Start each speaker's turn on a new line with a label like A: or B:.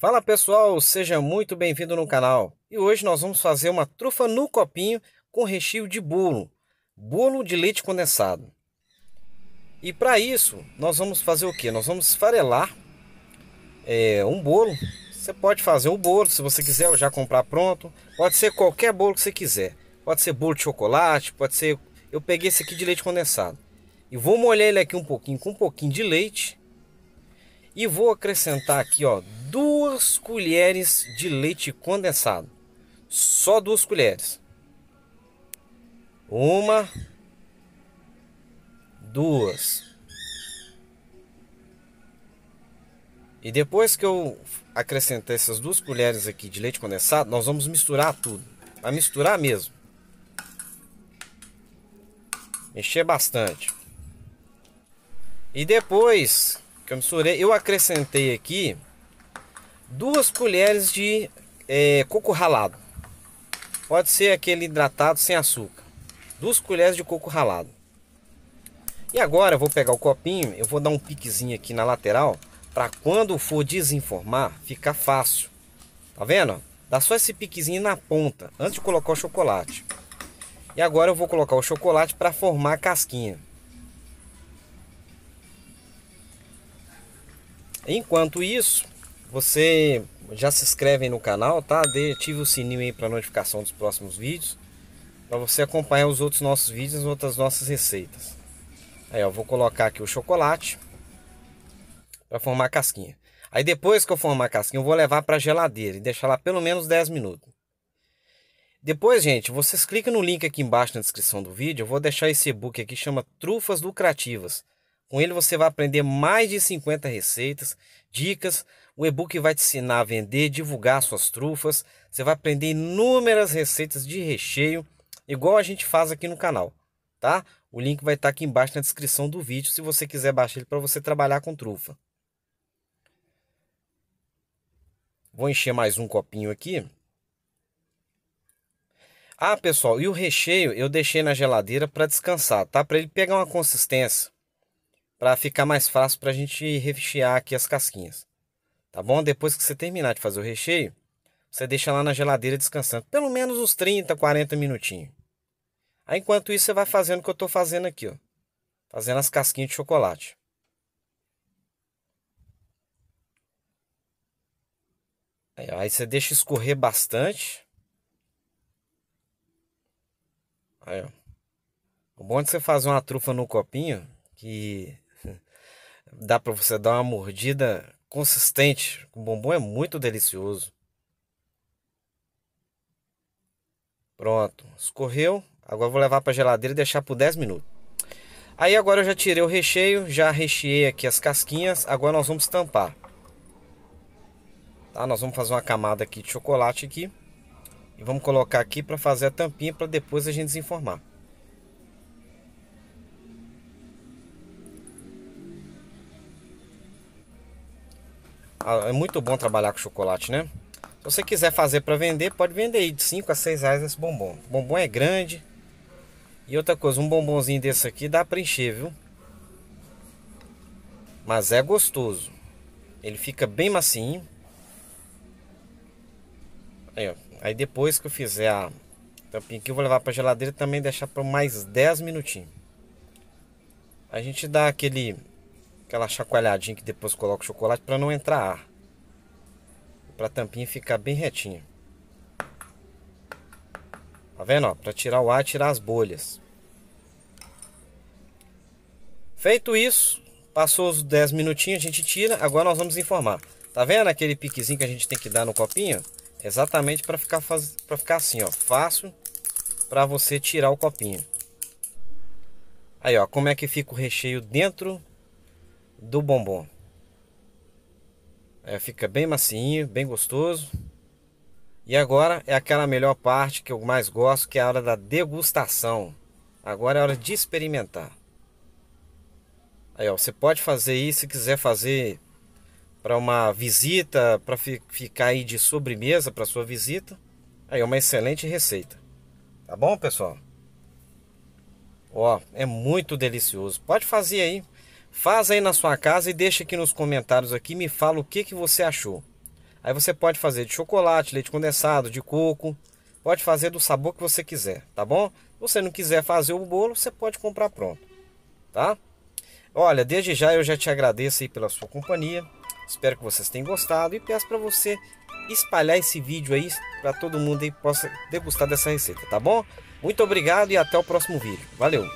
A: Fala pessoal, seja muito bem-vindo no canal. E hoje nós vamos fazer uma trufa no copinho com recheio de bolo, bolo de leite condensado. E para isso, nós vamos fazer o que? Nós vamos farelar é, um bolo. Você pode fazer o bolo, se você quiser, já comprar pronto. Pode ser qualquer bolo que você quiser. Pode ser bolo de chocolate, pode ser... Eu peguei esse aqui de leite condensado. E vou molhar ele aqui um pouquinho com um pouquinho de leite e vou acrescentar aqui, ó, duas colheres de leite condensado. Só duas colheres. Uma, duas. E depois que eu acrescentar essas duas colheres aqui de leite condensado, nós vamos misturar tudo. Vai misturar mesmo. Mexer bastante. E depois que eu misturei, eu acrescentei aqui duas colheres de é, coco ralado. Pode ser aquele hidratado sem açúcar. Duas colheres de coco ralado. E agora eu vou pegar o copinho, eu vou dar um piquezinho aqui na lateral para quando for desenformar ficar fácil. Tá vendo? Dá só esse piquezinho na ponta antes de colocar o chocolate. E agora eu vou colocar o chocolate para formar a casquinha. Enquanto isso, você já se inscreve no canal, tá? ative o sininho aí para notificação dos próximos vídeos, para você acompanhar os outros nossos vídeos, outras nossas receitas. Aí, ó, vou colocar aqui o chocolate para formar a casquinha. Aí depois que eu formar a casquinha, eu vou levar para a geladeira e deixar lá pelo menos 10 minutos. Depois, gente, vocês clicam no link aqui embaixo na descrição do vídeo. Eu vou deixar esse e-book aqui, chama Trufas Lucrativas. Com ele você vai aprender mais de 50 receitas, dicas, o e-book vai te ensinar a vender, divulgar suas trufas, você vai aprender inúmeras receitas de recheio, igual a gente faz aqui no canal, tá? O link vai estar tá aqui embaixo na descrição do vídeo se você quiser baixar ele para você trabalhar com trufa. Vou encher mais um copinho aqui. Ah, pessoal, e o recheio eu deixei na geladeira para descansar, tá? Para ele pegar uma consistência para ficar mais fácil para a gente rechear aqui as casquinhas. Tá bom? Depois que você terminar de fazer o recheio, você deixa lá na geladeira descansando, pelo menos uns 30, 40 minutinhos. Aí, enquanto isso, você vai fazendo o que eu estou fazendo aqui, ó. Fazendo as casquinhas de chocolate. Aí, ó, aí você deixa escorrer bastante. Aí, ó. O bom de é você fazer uma trufa no copinho, que dá para você dar uma mordida consistente. O bombom é muito delicioso. Pronto, escorreu. Agora vou levar para geladeira e deixar por 10 minutos. Aí agora eu já tirei o recheio, já recheei aqui as casquinhas. Agora nós vamos tampar. Tá? Nós vamos fazer uma camada aqui de chocolate aqui e vamos colocar aqui para fazer a tampinha para depois a gente desenformar. Ah, é muito bom trabalhar com chocolate, né? Se você quiser fazer para vender, pode vender aí de 5 a 6 reais esse bombom. O bombom é grande. E outra coisa, um bombonzinho desse aqui dá para encher, viu? Mas é gostoso. Ele fica bem macinho. Aí, ó. aí depois que eu fizer a tampinha aqui, eu vou levar para geladeira também deixar por mais 10 minutinhos. A gente dá aquele aquela chacoalhadinha que depois coloca o chocolate para não entrar ar. Para a tampinha ficar bem retinha. Tá vendo? Para tirar o ar, tirar as bolhas. Feito isso, passou os 10 minutinhos, a gente tira. Agora nós vamos informar. Tá vendo aquele piquezinho que a gente tem que dar no copinho? Exatamente para ficar, faz... Pra ficar assim, ó, fácil para você tirar o copinho. Aí, ó, como é que fica o recheio dentro do bombom. É, fica bem macinho, bem gostoso. E agora é aquela melhor parte que eu mais gosto, que é a hora da degustação. Agora é a hora de experimentar. Aí, ó, você pode fazer isso se quiser fazer para uma visita, para fi ficar aí de sobremesa para sua visita. Aí é uma excelente receita. Tá bom, pessoal? Ó, é muito delicioso. Pode fazer aí. Faz aí na sua casa e deixa aqui nos comentários aqui, me fala o que, que você achou. Aí você pode fazer de chocolate, leite condensado, de coco, pode fazer do sabor que você quiser, tá bom? Se você não quiser fazer o bolo, você pode comprar pronto, tá? Olha, desde já eu já te agradeço aí pela sua companhia. Espero que vocês tenham gostado e peço para você espalhar esse vídeo aí para todo mundo aí possa degustar dessa receita, tá bom? Muito obrigado e até o próximo vídeo. Valeu!